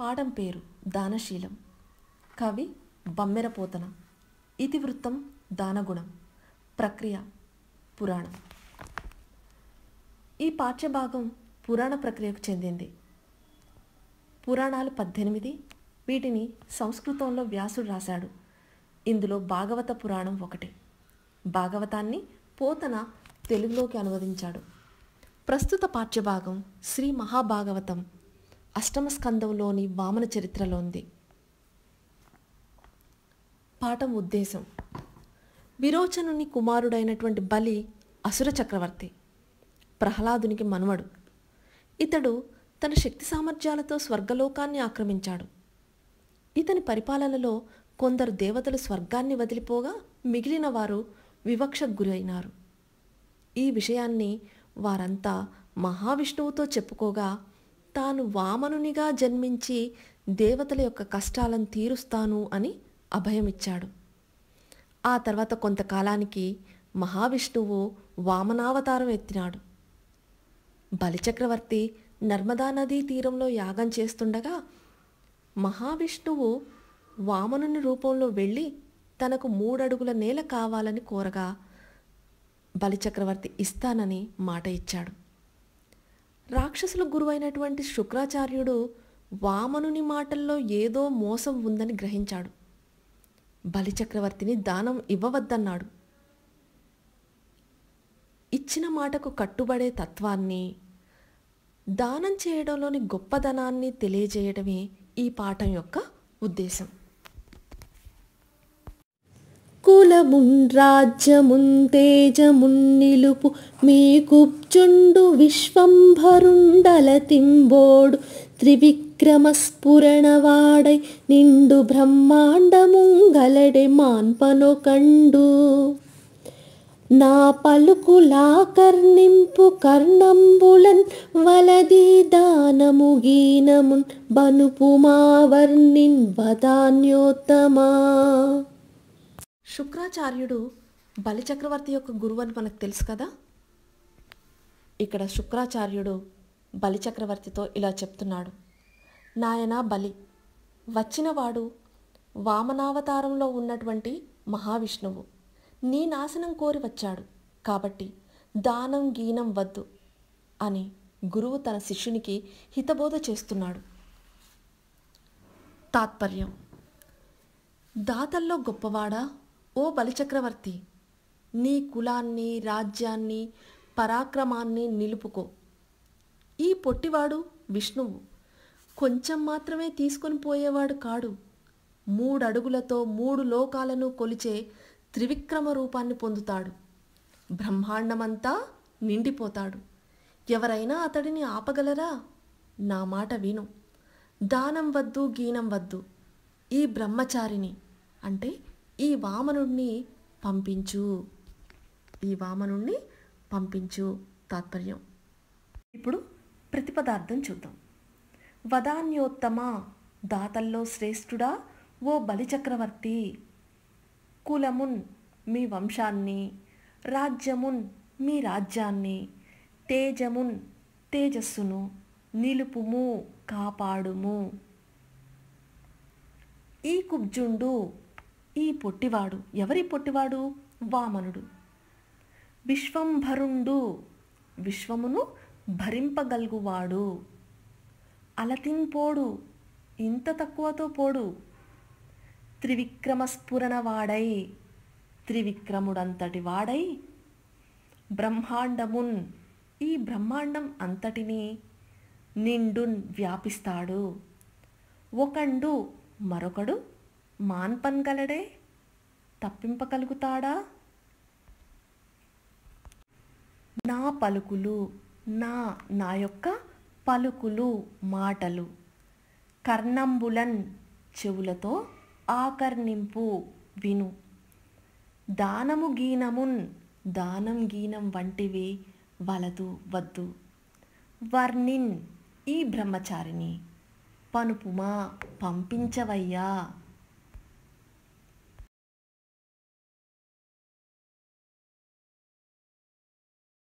పాఠం పేరు దానశీలం కవి బమ్మెరపోతన ఇతివృత్తం దానగుణం ప్రక్రియ పురాణం ఈ పాఠ్యభాగం పురాణ ప్రక్రియకు చెందింది పురాణాలు పద్దెనిమిది వీటిని సంస్కృతంలో వ్యాసుడు రాశాడు ఇందులో భాగవత పురాణం ఒకటి భాగవతాన్ని పోతన తెలుగులోకి అనువదించాడు ప్రస్తుత పాఠ్యభాగం శ్రీ మహాభాగవతం అష్టమ స్కందంలోని వామన చరిత్రలో ఉంది పాఠం ఉద్దేశం విరోచనుని కుమారుడైనటువంటి బలి అసుర చక్రవర్తి ప్రహ్లాదునికి మనువడు ఇతడు తన శక్తి సామర్థ్యాలతో స్వర్గలోకాన్ని ఆక్రమించాడు ఇతని పరిపాలనలో కొందరు దేవతలు స్వర్గాన్ని వదిలిపోగా మిగిలిన వారు వివక్ష గురైనారు ఈ విషయాన్ని వారంతా మహావిష్ణువుతో చెప్పుకోగా తాను వామనునిగా జన్మించి దేవతల యొక్క కష్టాలను తీరుస్తాను అని అభయమిచ్చాడు ఆ తర్వాత కొంతకాలానికి మహావిష్ణువు వామనావతారం ఎత్తినాడు బలిచక్రవర్తి నర్మదా నదీ తీరంలో యాగం చేస్తుండగా మహావిష్ణువు వామనుని రూపంలో వెళ్ళి తనకు మూడడుగుల నేల కావాలని కోరగా బలిచక్రవర్తి ఇస్తానని మాట ఇచ్చాడు రాక్షసుల గురువైనటువంటి శుక్రాచార్యుడు వామనుని మాటల్లో ఏదో మోసం ఉందని గ్రహించాడు బలిచక్రవర్తిని దానం ఇవ్వవద్దన్నాడు ఇచ్చిన మాటకు కట్టుబడే తత్వాన్ని దానం చేయడంలోని గొప్పదనాన్ని తెలియజేయడమే ఈ పాఠం యొక్క ఉద్దేశం బలమున్ రాజ్యమున్ తేజమున్ నిలుపు మీ కుబ్జుండు విశ్వంభరుండల తింబోడు త్రివిక్రమస్ఫురణవాడై నిండు బ్రహ్మాండముంగలడె మాన్పనో కండు నా పలుకులా కర్ణింపు కర్ణంబులన్ వలది దానము గీనమున్ బనుపుమావర్ణిన్ వదాన్యోత్తమా శుక్రాచార్యుడు బలిచక్రవర్తి యొక్క గురువు అని మనకు తెలుసు కదా ఇక్కడ శుక్రాచార్యుడు బలిచక్రవర్తితో ఇలా చెప్తున్నాడు నాయన బలి వచ్చినవాడు వామనావతారంలో ఉన్నటువంటి మహావిష్ణువు నీ నాశనం కోరి వచ్చాడు కాబట్టి దానం గీనం వద్దు అని గురువు తన శిష్యునికి హితబోధ చేస్తున్నాడు తాత్పర్యం దాతల్లో గొప్పవాడా ఓ బలిచక్రవర్తి నీ కులాన్ని రాజ్యాన్ని పరాక్రమాన్ని నిలుపుకో ఈ పొట్టివాడు విష్ణువు కొంచెం మాత్రమే తీసుకొని పోయేవాడు కాడు మూడడుగులతో మూడు లోకాలను కొలిచే త్రివిక్రమ రూపాన్ని పొందుతాడు బ్రహ్మాండమంతా నిండిపోతాడు ఎవరైనా అతడిని ఆపగలరా నా మాట విను దానం వద్దు గీనం వద్దు ఈ బ్రహ్మచారిని అంటే ఈ వామనుణ్ణి పంపించు ఈ వామనుణ్ణి పంపించు తాత్పర్యం ఇప్పుడు ప్రతిపదార్థం చూద్దాం వదాన్యోత్తమ దాతల్లో శ్రేష్ఠుడా ఓ బలిచక్రవర్తి కులమున్ మీ వంశాన్ని రాజ్యమున్ మీ రాజ్యాన్ని తేజమున్ తేజస్సును నిలుపుము కాపాడుము ఈ కుబ్జుండు ఈ పొట్టివాడు ఎవరి పొట్టివాడు వామనుడు విశ్వంభరుండు విశ్వమును భరింపగలుగువాడు అలతింపోడు ఇంత తక్కువతో పోడు త్రివిక్రమస్ఫురణవాడై త్రివిక్రముడంతటి వాడై బ్రహ్మాండమున్ ఈ బ్రహ్మాండం అంతటిని నిండున్ వ్యాపిస్తాడు ఒకండు మరొకడు మాన్పన్గలడే తప్పింపగలుగుతాడా నా పలుకులు నా నా యొక్క పలుకులు మాటలు కర్ణంబులన్ చెవులతో ఆకర్ణింపు విను దానము గీనమున్ దానం గీనం వంటివి వలదు వద్దు వర్ణిన్ ఈ బ్రహ్మచారిని పనుపుమా పంపించవయ్యా